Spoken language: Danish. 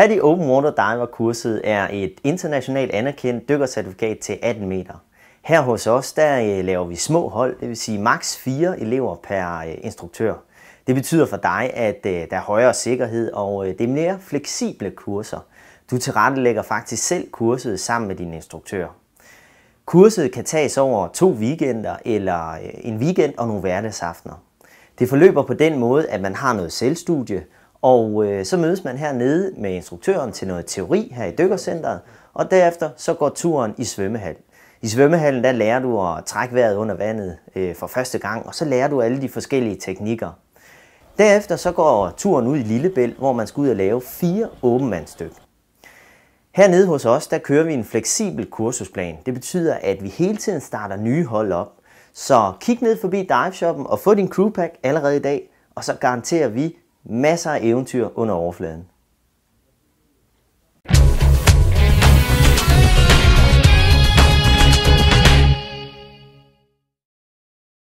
Paddy Open Water Diver-kurset er et internationalt anerkendt dykkercertifikat til 18 meter. Her hos os, der øh, laver vi små hold, det vil sige maks 4 elever per øh, instruktør. Det betyder for dig, at øh, der er højere sikkerhed, og det er mere fleksible kurser. Du tilrettelægger faktisk selv kurset sammen med din instruktør. Kurset kan tages over to weekender eller en weekend og nogle hverdagsaftener. Det forløber på den måde, at man har noget selvstudie, og øh, så mødes man hernede med instruktøren til noget teori her i dykkercenteret, og derefter så går turen i svømmehallen. I svømmehallen der lærer du at trække vejret under vandet øh, for første gang, og så lærer du alle de forskellige teknikker. Derefter så går turen ud i Lillebælt, hvor man skal ud og lave fire åbenmandsstyk. Hernede hos os, der kører vi en fleksibel kursusplan. Det betyder, at vi hele tiden starter nye hold op. Så kig ned forbi Dive Shoppen og få din crewpack allerede i dag, og så garanterer vi Masser af eventyr under overfladen.